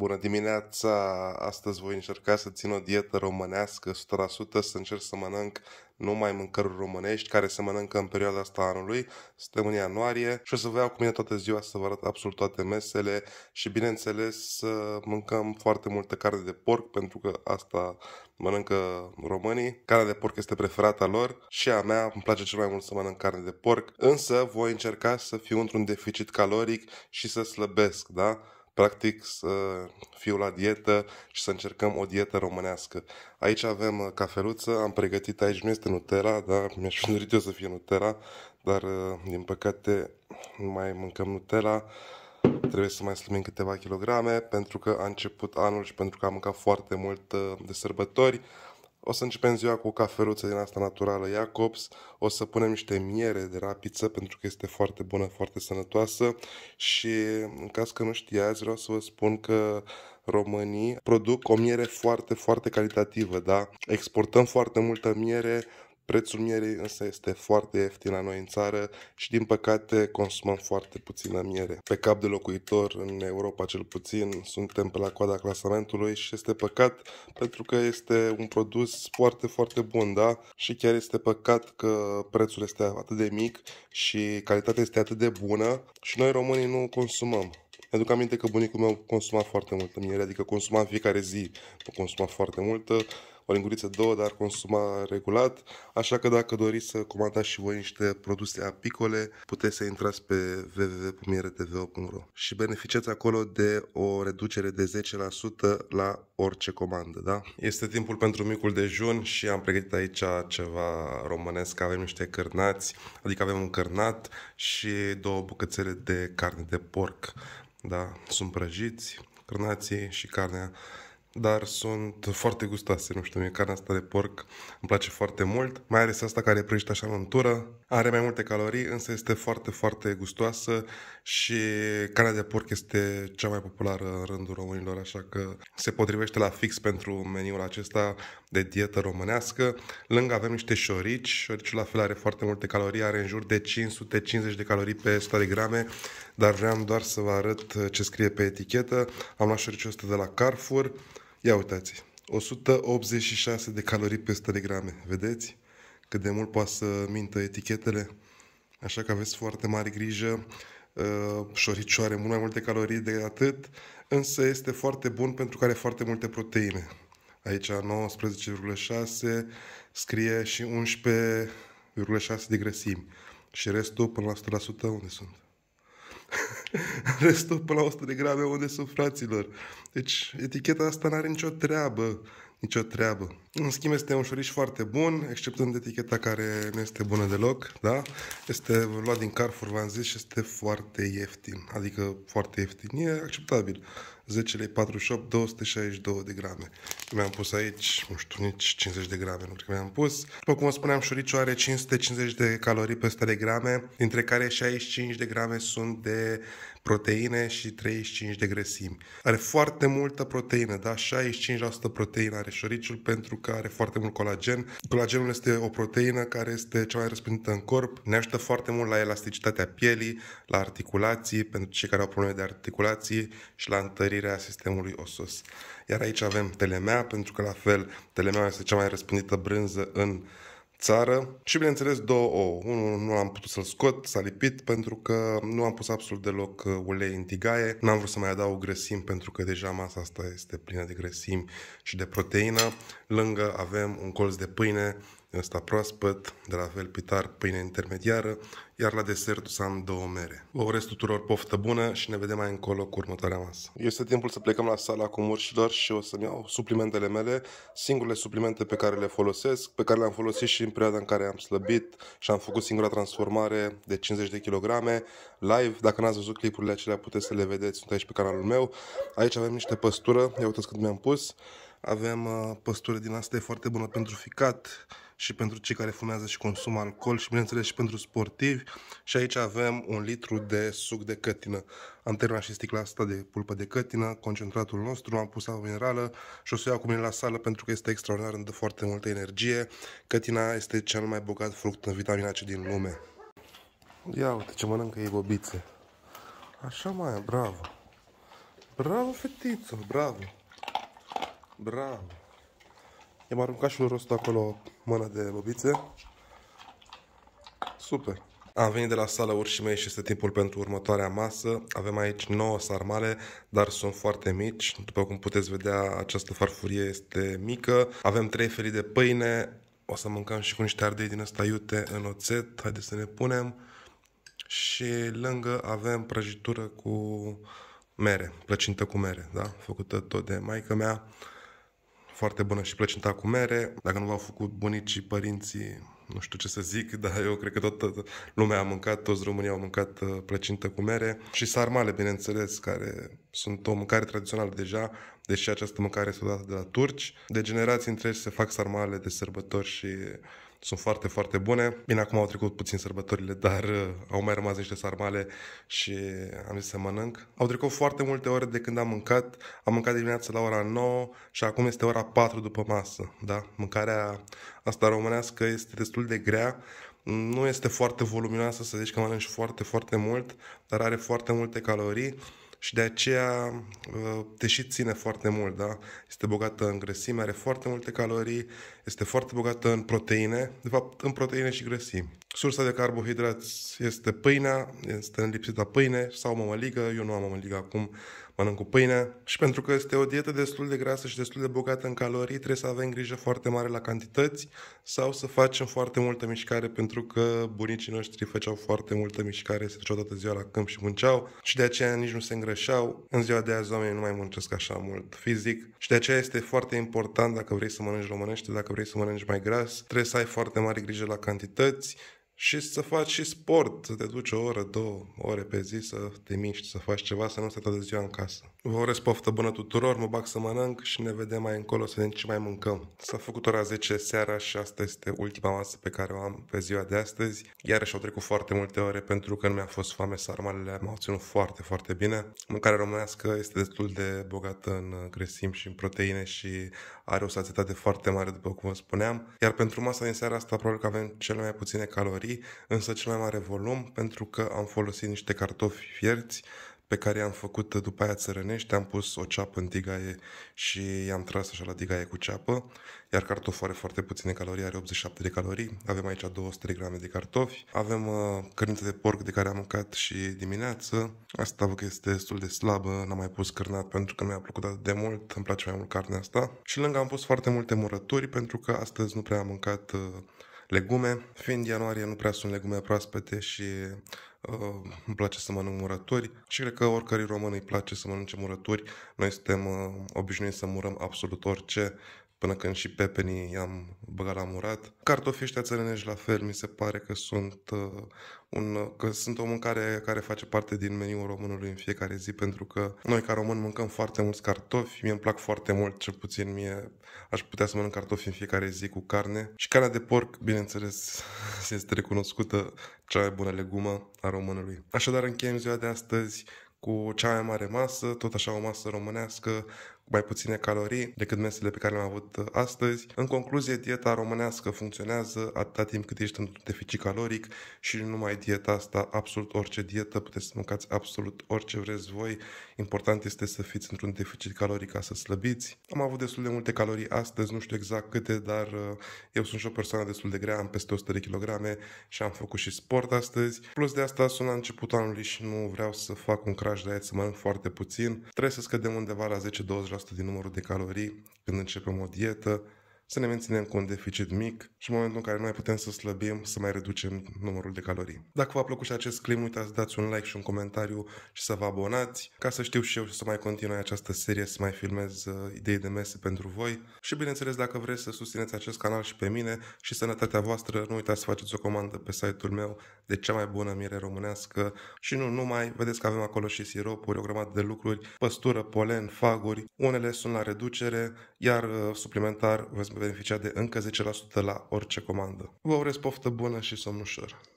Bună dimineața! Astăzi voi încerca să țin o dietă românească 100%, să încerc să mănânc numai mâncăruri românești care se mănâncă în perioada asta anului. Suntem în ianuarie și o să vă iau cu mine toată ziua să vă arăt absolut toate mesele și bineînțeles să mâncăm foarte multă carne de porc pentru că asta mănâncă românii. carne de porc este preferata lor și a mea îmi place cel mai mult să mănânc carne de porc, însă voi încerca să fiu într-un deficit caloric și să slăbesc, da? practic să fiu la dietă și să încercăm o dietă românească. Aici avem uh, cafeluță, am pregătit aici, nu este Nutella, dar mi-aș fi dorit eu să fie Nutella, dar uh, din păcate nu mai mâncăm Nutella, trebuie să mai slăbim câteva kilograme pentru că a început anul și pentru că am mâncat foarte mult uh, de sărbători. O să începem ziua cu o cafeluță din asta naturală Jacobs, o să punem niște miere de rapiță pentru că este foarte bună, foarte sănătoasă și în caz că nu știați vreau să vă spun că românii produc o miere foarte, foarte calitativă, da? Exportăm foarte multă miere, Prețul mierei însă este foarte ieftin la noi în țară și din păcate consumăm foarte puțină miere. Pe cap de locuitor, în Europa cel puțin, suntem pe la coada clasamentului și este păcat pentru că este un produs foarte, foarte bun, da? Și chiar este păcat că prețul este atât de mic și calitatea este atât de bună și noi românii nu consumăm. Mi-aduc aminte că bunicul meu consuma foarte multă miere, adică consuma în fiecare zi, consuma foarte multă, o linguriță, două, dar consuma regulat. Așa că dacă doriți să comandați și voi niște produse apicole, puteți să intrați pe www.mieretvo.ro și beneficiați acolo de o reducere de 10% la orice comandă, da? Este timpul pentru micul dejun și am pregătit aici ceva românesc. Avem niște cărnați, adică avem un cărnat și două bucățele de carne de porc. Da, sunt prăjiți, cărnații și carnea dar sunt foarte gustoase, nu știu, mie carnea asta de porc îmi place foarte mult, mai ales asta care e prăjită așa în untură, are mai multe calorii, însă este foarte, foarte gustoasă și carnea de porc este cea mai populară în rândul românilor, așa că se potrivește la fix pentru meniul acesta de dietă românească. Lângă avem niște șorici, șoriciul la fel are foarte multe calorii, are în jur de 550 de calorii pe 100 de grame, dar vreau doar să vă arăt ce scrie pe etichetă. Am luat șoriciul ăsta de la Carrefour, Ia uitați, 186 de calorii pe 100 de grame. Vedeți cât de mult poate să mintă etichetele? Așa că aveți foarte mare grijă. Uh, Șoricioare, mult mai multe calorii de atât, însă este foarte bun pentru că are foarte multe proteine. Aici 19,6 scrie și 11,6 de grăsimi. Și restul până la 100% unde sunt? Restul până la 100 de grame unde sunt fraților. Deci eticheta asta n-are nicio treabă. Nicio treabă. În schimb este un șoriș foarte bun, exceptând eticheta care nu este bună deloc, da? Este luat din Carrefour, v-am zis, și este foarte ieftin. Adică foarte ieftin. E acceptabil. 10 lei 48, 262 de grame. Mi-am pus aici, nu știu, nici 50 de grame, nu cred că mi-am pus. După cum spuneam, șuriciu are 550 de calorii pe 100 de grame, dintre care 65 de grame sunt de proteine și 35 de grăsimi. Are foarte multă proteină, da? 65% proteină are șoriciul pentru că are foarte mult colagen. Colagenul este o proteină care este cea mai răspândită în corp, ne ajută foarte mult la elasticitatea pielii, la articulații, pentru cei care au probleme de articulații și la întărirea sistemului osos. Iar aici avem telemea, pentru că la fel telemea este cea mai răspândită brânză în țară și bineînțeles două ouă. Unul nu am putut să-l scot, s-a lipit pentru că nu am pus absolut deloc uh, ulei în tigaie, n-am vrut să mai adaug grăsim pentru că deja masa asta este plină de grăsim și de proteină. Lângă avem un colț de pâine ăsta proaspăt, de la fel pitar, pâine intermediară, iar la desert să am două mere. Vă urez tuturor poftă bună și ne vedem mai încolo cu următoarea masă. Este timpul să plecăm la sala cu murșilor și o să-mi iau suplimentele mele, singurele suplimente pe care le folosesc, pe care le-am folosit și în perioada în care am slăbit și am făcut singura transformare de 50 de kilograme live. Dacă n-ați văzut clipurile acelea, puteți să le vedeți, sunt aici pe canalul meu. Aici avem niște păstură, ia uitați cât mi-am pus. Avem uh, păstură din asta, e foarte bună pentru ficat și pentru cei care fumează și consumă alcool și bineînțeles și pentru sportivi. Și aici avem un litru de suc de cătină. Am terminat și sticla asta de pulpă de cătină, concentratul nostru, am pus apă minerală și o să iau cu mine la sală pentru că este extraordinar, îmi dă foarte multă energie. Cătina este cel mai bogat fruct în vitamina C din lume. Ia uite ce mănâncă ei bobițe. Așa mai, bravo. Bravo, fetiță, bravo. Bravo! I-am aruncat și un rost acolo mână de bobițe. Super! Am venit de la sala urșii mei și este timpul pentru următoarea masă. Avem aici 9 sarmale, dar sunt foarte mici. După cum puteți vedea, această farfurie este mică. Avem 3 felii de pâine. O să mâncăm și cu niște ardei din ăsta iute în oțet. Haideți să ne punem. Și lângă avem prăjitură cu mere, plăcintă cu mere, da? Făcută tot de maica mea foarte bună și plăcinta cu mere. Dacă nu v-au făcut bunicii, părinții, nu știu ce să zic, dar eu cred că toată lumea a mâncat, toți România au mâncat uh, plăcintă cu mere și sarmale, bineînțeles, care sunt o mâncare tradițională deja, deși această mâncare este dată de la turci. De generații întregi se fac sarmale de sărbători și sunt foarte, foarte bune. Bine, acum au trecut puțin sărbătorile, dar uh, au mai rămas niște sarmale și am zis să mănânc. Au trecut foarte multe ore de când am mâncat. Am mâncat dimineața la ora 9 și acum este ora 4 după masă. Da? Mâncarea asta românească este destul de grea, nu este foarte voluminoasă, să zici că mănânci foarte, foarte mult, dar are foarte multe calorii și de aceea, uh, deși ține foarte mult, da? este bogată în grăsime, are foarte multe calorii, este foarte bogată în proteine, de fapt în proteine și grăsimi. Sursa de carbohidrați este pâinea, este lipsita pâine sau mămăligă, eu nu am mămăligă acum, mănânc cu pâine și pentru că este o dietă destul de grasă și destul de bogată în calorii, trebuie să avem grijă foarte mare la cantități sau să facem foarte multă mișcare pentru că bunicii noștri făceau foarte multă mișcare, se duceau toată ziua la câmp și munceau și de aceea nici nu se îngrășeau. În ziua de azi oamenii nu mai muncesc așa mult fizic și de aceea este foarte important dacă vrei să mănânci românește, dacă vrei să mănânci mai gras, trebuie să ai foarte mare grijă la cantități și să faci și sport, să te duci o oră, două ore pe zi să te miști, să faci ceva, să nu stai toată ziua în casă. Vă urez poftă bună tuturor, mă bag să mănânc și ne vedem mai încolo să vedem ce mai mâncăm. S-a făcut ora 10 seara și asta este ultima masă pe care o am pe ziua de astăzi. Iarăși au trecut foarte multe ore pentru că nu mi-a fost foame, sarmalele m-au ținut foarte, foarte bine. Mâncarea românească este destul de bogată în grăsimi și în proteine și are o sațietate foarte mare, după cum vă spuneam. Iar pentru masa din seara asta probabil că avem cele mai puține calorii cartofii, însă cel mai mare volum pentru că am folosit niște cartofi fierți pe care i-am făcut după aia țărănești, am pus o ceapă în tigaie și i-am tras așa la tigaie cu ceapă, iar cartoful are foarte puține calorii, are 87 de calorii, avem aici 200 de grame de cartofi, avem uh, de porc de care am mâncat și dimineață, asta văd că este destul de slabă, n-am mai pus cărnat pentru că mi-a plăcut atât de mult, îmi place mai mult carnea asta și lângă am pus foarte multe murături pentru că astăzi nu prea am mâncat uh, legume. Fiind ianuarie, nu prea sunt legume proaspete și uh, îmi place să mănânc murături și cred că oricărui român îi place să mănânce murături. Noi suntem uh, obișnuiți să murăm absolut orice până când și pepenii i-am băgat la murat. Cartofii ăștia țărănești la fel, mi se pare că sunt, uh, un, uh, că sunt o mâncare care face parte din meniul românului în fiecare zi, pentru că noi ca români mâncăm foarte mulți cartofi, mie îmi plac foarte mult, cel puțin mie aș putea să mănânc cartofi în fiecare zi cu carne. Și carnea de porc, bineînțeles, este recunoscută cea mai bună legumă a românului. Așadar, încheiem ziua de astăzi cu cea mai mare masă, tot așa o masă românească, mai puține calorii decât mesele pe care le-am avut uh, astăzi. În concluzie, dieta românească funcționează atâta timp cât ești într-un deficit caloric și nu numai dieta asta, absolut orice dietă, puteți să mâncați absolut orice vreți voi, Important este să fiți într-un deficit caloric ca să slăbiți. Am avut destul de multe calorii astăzi, nu știu exact câte, dar uh, eu sunt și o persoană destul de grea, am peste 100 de kg și am făcut și sport astăzi. Plus de asta sunt la începutul anului și nu vreau să fac un crash diet, să mănânc foarte puțin. Trebuie să scădem undeva la 10-20% din numărul de calorii când începem o dietă să ne menținem cu un deficit mic și în momentul în care noi putem să slăbim, să mai reducem numărul de calorii. Dacă v-a plăcut și acest clip, nu uitați să dați un like și un comentariu și să vă abonați, ca să știu și eu să mai continui această serie, să mai filmez uh, idei de mese pentru voi. Și bineînțeles, dacă vreți să susțineți acest canal și pe mine și sănătatea voastră, nu uitați să faceți o comandă pe site-ul meu de cea mai bună mire românească și nu numai, vedeți că avem acolo și siropuri, o grămadă de lucruri, păstură, polen, faguri, unele sunt la reducere, iar uh, suplimentar veți beneficia de încă 10% la orice comandă. Vă urez poftă bună și somn ușor!